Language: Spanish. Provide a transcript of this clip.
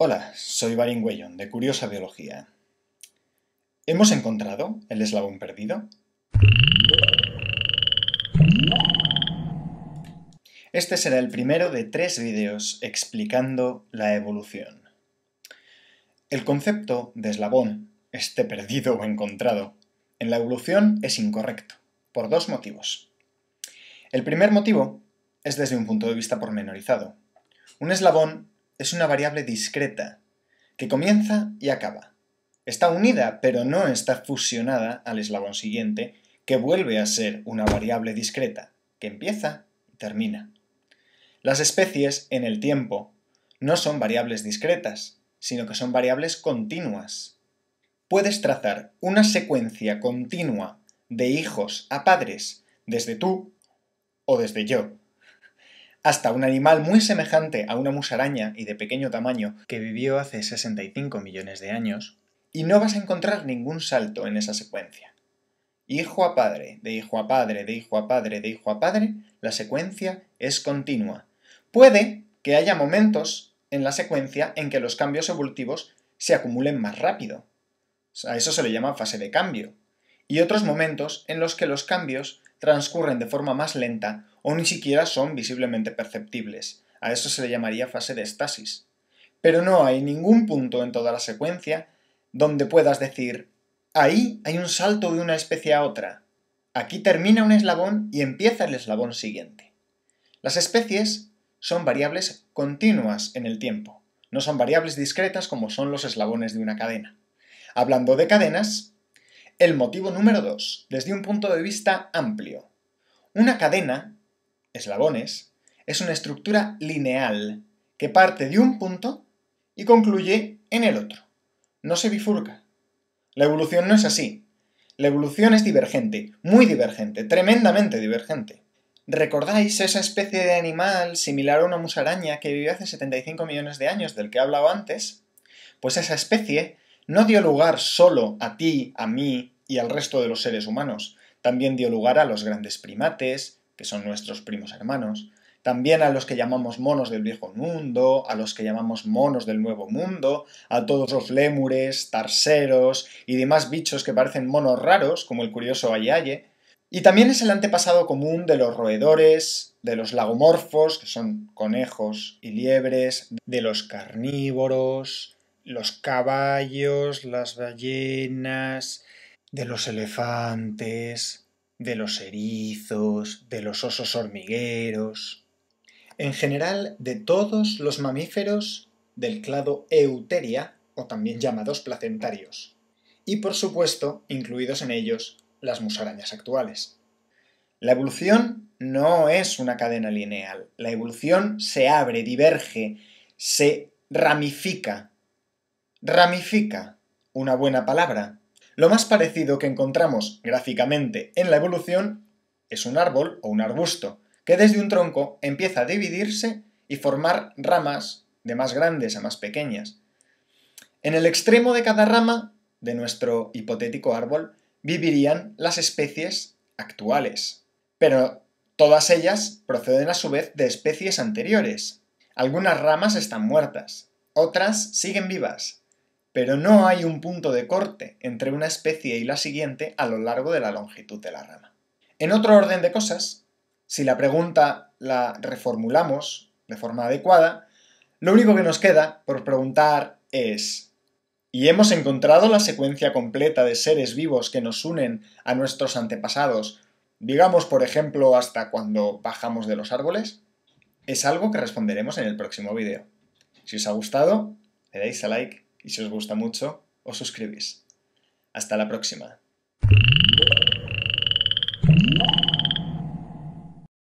Hola, soy Barin Güellón, de Curiosa Biología. ¿Hemos encontrado el eslabón perdido? Este será el primero de tres vídeos explicando la evolución. El concepto de eslabón, este perdido o encontrado, en la evolución es incorrecto, por dos motivos. El primer motivo es desde un punto de vista pormenorizado. Un eslabón es una variable discreta, que comienza y acaba. Está unida, pero no está fusionada al eslabón siguiente, que vuelve a ser una variable discreta, que empieza y termina. Las especies en el tiempo no son variables discretas, sino que son variables continuas. Puedes trazar una secuencia continua de hijos a padres desde tú o desde yo hasta un animal muy semejante a una musaraña y de pequeño tamaño que vivió hace 65 millones de años, y no vas a encontrar ningún salto en esa secuencia. Hijo a padre, de hijo a padre, de hijo a padre, de hijo a padre, la secuencia es continua. Puede que haya momentos en la secuencia en que los cambios evolutivos se acumulen más rápido. A eso se le llama fase de cambio. Y otros momentos en los que los cambios transcurren de forma más lenta o ni siquiera son visiblemente perceptibles. A eso se le llamaría fase de estasis. Pero no hay ningún punto en toda la secuencia donde puedas decir, ahí hay un salto de una especie a otra. Aquí termina un eslabón y empieza el eslabón siguiente. Las especies son variables continuas en el tiempo, no son variables discretas como son los eslabones de una cadena. Hablando de cadenas, el motivo número dos, desde un punto de vista amplio. Una cadena eslabones, es una estructura lineal que parte de un punto y concluye en el otro. No se bifurca. La evolución no es así. La evolución es divergente, muy divergente, tremendamente divergente. ¿Recordáis esa especie de animal similar a una musaraña que vivió hace 75 millones de años del que he hablado antes? Pues esa especie no dio lugar solo a ti, a mí y al resto de los seres humanos, también dio lugar a los grandes primates, que son nuestros primos hermanos, también a los que llamamos monos del viejo mundo, a los que llamamos monos del nuevo mundo, a todos los lémures, tarseros y demás bichos que parecen monos raros, como el curioso ayaye, y también es el antepasado común de los roedores, de los lagomorfos, que son conejos y liebres, de los carnívoros, los caballos, las ballenas, de los elefantes, de los erizos, de los osos hormigueros, en general de todos los mamíferos del clado Euteria, o también llamados placentarios, y por supuesto incluidos en ellos las musarañas actuales. La evolución no es una cadena lineal, la evolución se abre, diverge, se ramifica. Ramifica, una buena palabra, lo más parecido que encontramos gráficamente en la evolución es un árbol o un arbusto, que desde un tronco empieza a dividirse y formar ramas de más grandes a más pequeñas. En el extremo de cada rama de nuestro hipotético árbol vivirían las especies actuales, pero todas ellas proceden a su vez de especies anteriores. Algunas ramas están muertas, otras siguen vivas, pero no hay un punto de corte entre una especie y la siguiente a lo largo de la longitud de la rama. En otro orden de cosas, si la pregunta la reformulamos de forma adecuada, lo único que nos queda por preguntar es, ¿y hemos encontrado la secuencia completa de seres vivos que nos unen a nuestros antepasados, digamos por ejemplo hasta cuando bajamos de los árboles? Es algo que responderemos en el próximo vídeo. Si os ha gustado, le dais a like y si os gusta mucho, os suscribís. Hasta la próxima.